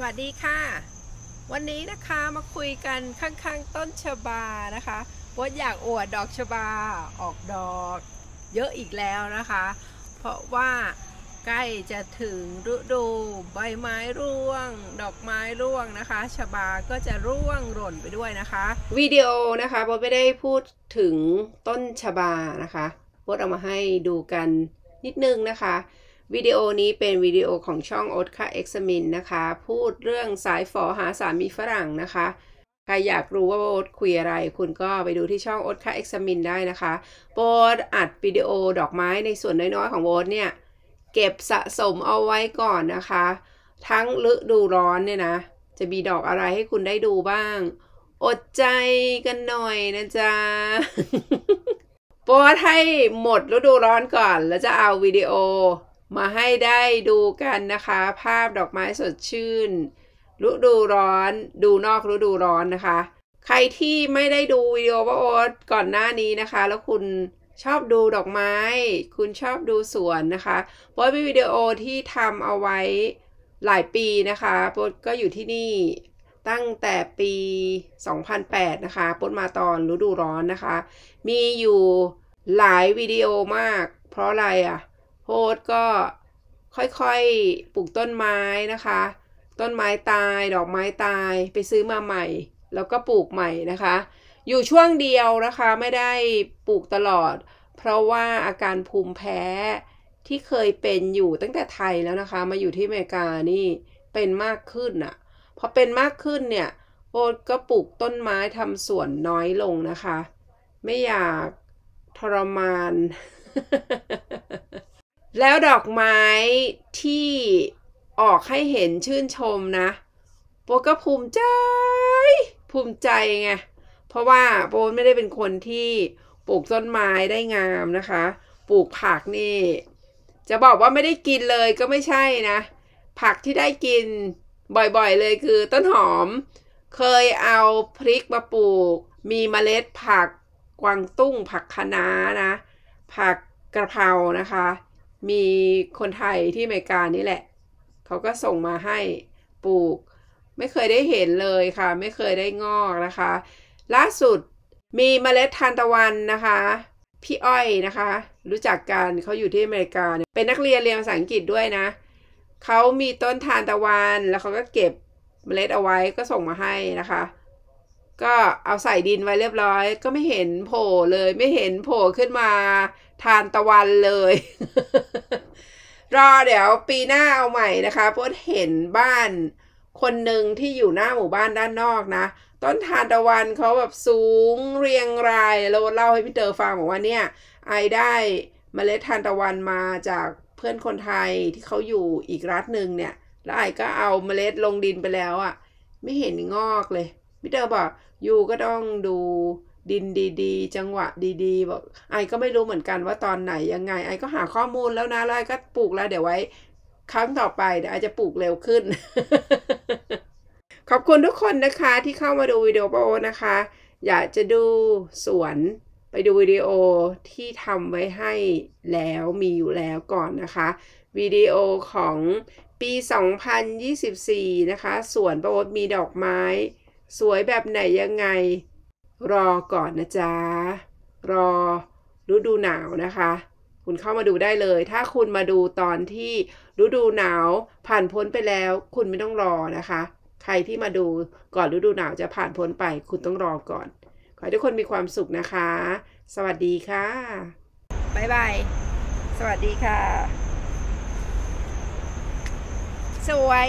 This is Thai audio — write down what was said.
สวัสดีค่ะ วันนี้นะคะมาคุยกันข้างๆต้นชบานะคะว่าอยากอวดดอกชบาออกดอกเยอะอีกแล้วนะคะ เพราะว่าใกล้จะถึงฤดูใบไม้ร่วง ดอกไม้ร่วงนะคะ ชบาก็จะร่วงหล่นไปด้วยนะคะวิดีโอนะคะบดไม่ได้พูดถึงต้นชบานะคะโดเอามาให้ดูกันนิดนึงนะคะวิดีโอนี้เป็นวิดีโอของช่องโอ๊ตค่ะเอ็กซ์มินนะคะ พูดเรื่องสายฝอหาสามีฝรั่งนะคะ ใครอยากรู้ว่าโอ๊ตคุยอะไร คุณก็ไปดูที่ช่องโอ๊ตค่ะเอ็กซ์มินได้นะคะโอ๊ตอัดวิดีโอดอกไม้ในส่วนน้อยๆของโอ๊ตเนี่ยเก็บสะสมเอาไว้ก่อนนะคะ ทั้งฤดูร้อนเนี่ยนะ จะมีดอกอะไรให้คุณได้ดูบ้าง อดใจกันหน่อยนะจ๊ะโอรดให้หมดฤดูร้อนก่อนแล้วจะเอาวิดีโอมาให้ได้ดูกันนะคะ ภาพดอกไม้สดชื่นฤดูร้อน ดูนอกฤดูร้อนนะคะ ใครที่ไม่ได้ดูวิดีโอพ่าโอ๊ตก่อนหน้านี้นะคะ แล้วคุณชอบดูดอกไม้ คุณชอบดูสวนนะคะโป๊ตมีวิดีโอที่ทำเอาไว้หลายปีนะคะโป๊ก็อยู่ที่นี่ตั้งแต่ปี 2008 นะคะโป๊มาตอนฤดูร้อนนะคะ มีอยู่หลายวิดีโอมาก เพราะอะไรอะ่ะโฮสก็ค่อยๆ ปลูกต้นไม้นะคะ ต้นไม้ตายดอกไม้ตายไปซื้อมาใหม่ แล้วก็ปลูกใหม่นะคะ อยู่ช่วงเดียวนะคะ ไม่ได้ปลูกตลอด เพราะว่าอาการภูมิแพ้ที่เคยเป็นอยู่ตั้งแต่ไทยแล้วนะคะ มาอยู่ที่อเมริกานี่เป็นมากขึ้นอะ่ะพอเป็นมากขึ้นเนี่ยโอ๊ตก็ปลูกต้นไม้ทำสวนน้อยลงนะคะ ไม่อยากทรมานแล้วดอกไม้ที่ออกให้เห็นชื่นชมนะโปก็ภูมิใจ ภูมิใจไง เพราะว่าโปไม่ได้เป็นคนที่ปลูกต้นไม้ได้งามนะคะ ปลูกผักนี่ จะบอกว่าไม่ได้กินเลยก็ไม่ใช่นะ ผักที่ได้กินบ่อยๆ เลยคือ ต้นหอม เคยเอาพริกมาปลูก มีเมล็ดผักกวางตุ้ง ผักคะน้านะ ผักกระเพรา นะคะมีคนไทยที่อเมริกานี่แหละ เขาก็ส่งมาให้ปลูก ไม่เคยได้เห็นเลยค่ะ ไม่เคยได้งอกนะคะ ล่าสุดมีเมล็ดทานตะวันนะคะ พี่อ้อยนะคะ รู้จักกันเขาอยู่ที่อเมริกาเนี่ยเป็นนักเรียนเรียนภาษาอังกฤษด้วยนะเขามีต้นทานตะวัน แล้วเขาก็เก็บเมล็ดเอาไว้ก็ส่งมาให้นะคะก็เอาใส่ดินไว้เรียบร้อยก็ไม่เห็นโผล่เลย ไม่เห็นโผล่ขึ้นมา ทานตะวันเลย รอเดี๋ยว ปีหน้าเอาใหม่นะคะเพราะเห็นบ้านคนหนึ่งที่อยู่หน้าหมู่บ้านด้านนอกนะต้นทานตะวันเขาแบบสูงเรียงรายเราเล่าให้พี่เตอร์ฟังบอกว่าเนี่ยไอได้มเมล็ดทานตะวันมาจากเพื่อนคนไทยที่เขาอยู่อีกรัฐหนึ่งเนี่ยแล้วไอก็เอาเมล็ดลงดินไปแล้วอะ่ะ ไม่เห็นงอกเลยี่เดอบอกอยู่ก็ต้องดูดินดี ๆ จังหวะดีๆบอกไอก็ไม่รู้เหมือนกันว่าตอนไหนยังไงไอก็หาข้อมูลแล้วนะแล้วไอก็ปลูกแล้วเดี๋ยวไว้ ครั้งต่อไปเดี๋ยวไอจะปลูกเร็วขึ้น ขอบคุณทุกคนนะคะที่เข้ามาดูวิดีโอโนะคะ อยากจะดูสวนไปดูวิดีโอที่ทำไว้ให้แล้วมีอยู่แล้วก่อนนะคะวิดีโอของปี2024นะคะสวนประวตมีดอกไม้สวยแบบไหนยังไง รอก่อนนะจ๊ะรอฤดูหนาวนะคะ คุณเข้ามาดูได้เลย ถ้าคุณมาดูตอนที่ฤดูหนาว ผ่านพ้นไปแล้ว คุณไม่ต้องรอนะคะ ใครที่มาดูก่อนฤดูหนาวจะผ่านพ้นไป คุณต้องรอก่อนขอให้ทุกคนมีความสุขนะคะ สวัสดีค่ะบ๊ายบายสวัสดีค่ะ สวย